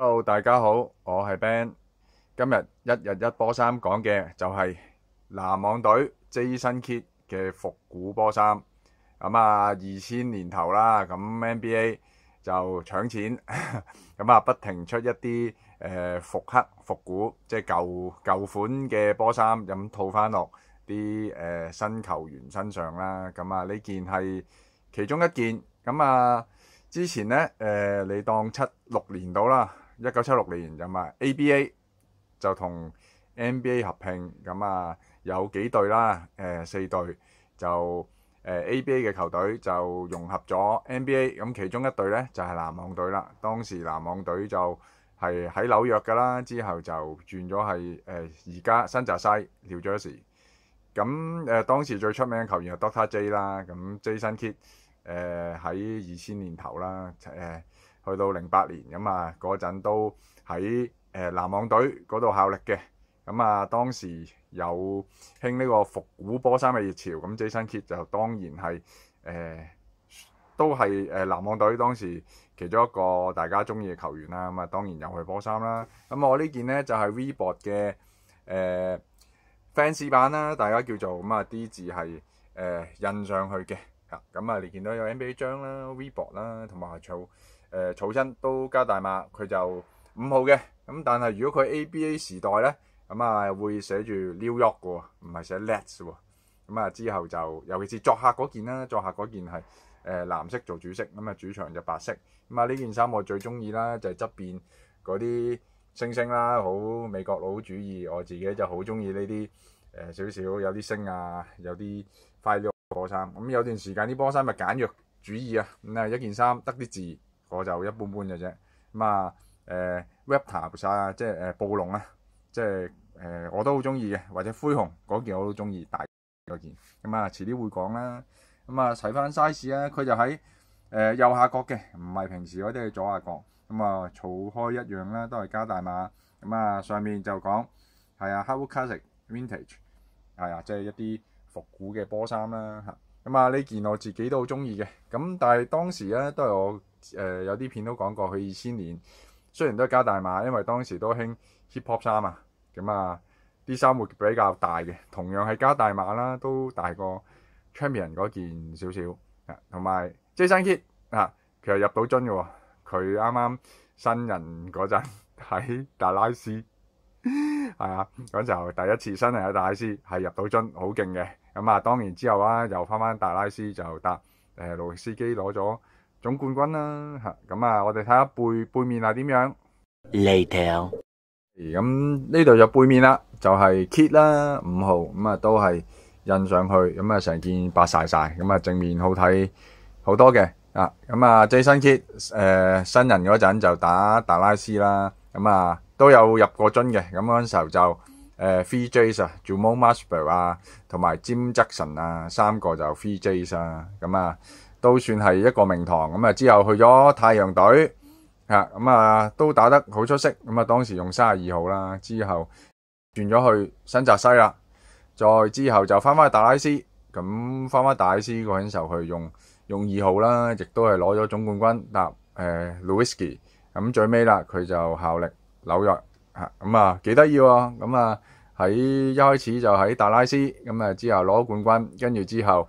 hello，大家好，我系 Ben，今日一日一波衫讲嘅就系篮网队 Jason Kidd 嘅复古波衫咁啊，二千年头啦，咁 NBA 就抢钱 咁啊，不停出一啲诶，复刻复古即系旧旧款嘅波衫，咁套翻落啲诶新球员身上啦。咁啊，呢件系其中一件咁啊，之前呢，诶，你当七六年到啦。一九七六年咁啊，ABA 就同 NBA 合併，咁啊有幾隊啦，誒四隊就誒 ABA 嘅球隊就融合咗 NBA，咁其中一隊咧就係籃網隊啦。當時籃網隊就係喺紐約噶啦，之後就轉咗係誒而家新澤西廖約市。咁誒當時最出名嘅球員就 Doctor J 啦，咁 Jason Kidd 誒喺二千年頭啦，誒。去到零八年咁啊，嗰陣都喺誒籃網隊嗰度效力嘅。咁啊，當時有興呢個復古波衫嘅熱潮，咁 Jason Kidd 就當然係誒都係誒籃網隊當時其中一個大家中意嘅球員啦。咁啊，當然又去波衫啦。咁我呢件呢，就係 Reebok 嘅誒 f a n s 版啦，大家叫做咁啊，D 字係誒印上去嘅。嚇，咁啊，你見到有 NBA 章啦、Reebok 啦，同埋做。誒草親都加大碼，佢就五號嘅咁。但係如果佢 A B A 時代咧，咁啊會寫住 New York 嘅喎，唔係寫 Lets 喎。咁啊之後就尤其是作客嗰件啦，作客嗰件係誒藍色做主色，咁啊主場就白色。咁啊呢件衫我最中意啦，就係側邊嗰啲星星啦，好美國佬主義，我自己就好中意呢啲誒少少有啲星啊，有啲快樂波衫。咁有段時間啲波衫咪簡約主義啊，咁啊一件衫得啲字。我就一般般嘅啫，咁啊，誒 r e p t o l 啊，即係誒暴龍啊，即係誒我都好中意嘅，或者灰熊嗰件我都中意大嗰件，咁啊，遲啲會講啦，咁啊，睇翻 size 啊，佢就喺誒右下角嘅，唔係平時嗰啲左下角，咁啊，儲開一樣啦，都係加大碼，咁啊，上面就講係啊 h a r w o o d classic vintage，係啊，即係一啲復古嘅波衫啦，嚇，咁啊呢件我自己都好中意嘅，咁但係當時咧都係我。誒有啲片都講過，佢二千年雖然都加大碼，因為當時都興 hip hop 衫啊，咁啊啲衫會比較大嘅，同樣係加大碼啦，都大過 Champion 嗰件少少啊。同埋 Jason Kidd 啊，其實入到樽嘅喎，佢啱啱新人嗰陣喺達拉斯系啊，嗰時候第一次新人喺大拉斯係入到樽，好勁嘅。咁啊，當年之後啊，又翻翻大拉斯就搭诶路易斯基攞咗。总冠军啦，咁啊，我哋睇下背背面系点样。Later，咁呢度就背面啦，就系 kit 啦，五号，咁啊都系印上去，咁啊成件白晒晒，咁啊正面好睇好多嘅，啊，咁啊最新 kit，诶新人嗰阵就打达拉斯啦，咁啊都有入过樽嘅，咁嗰阵时候就诶 three jays 啊 j u m o n a s p e r 啊，同埋 j a m k s o n 啊，三个就 three jays 啊，咁啊。都算系一個名堂咁啊！之後去咗太陽隊，啊咁啊都打得好出色。咁啊當時用三廿二號啦，之後轉咗去新澤西啦，再之後就翻翻去達拉斯。咁翻翻達拉斯嗰陣時候，去用用二號啦，亦都係攞咗總冠軍。搭誒 Louiski，咁最尾啦，佢就效力紐約。嚇咁啊幾得意喎！咁啊喺一開始就喺達拉斯，咁啊之後攞冠軍，跟住之後。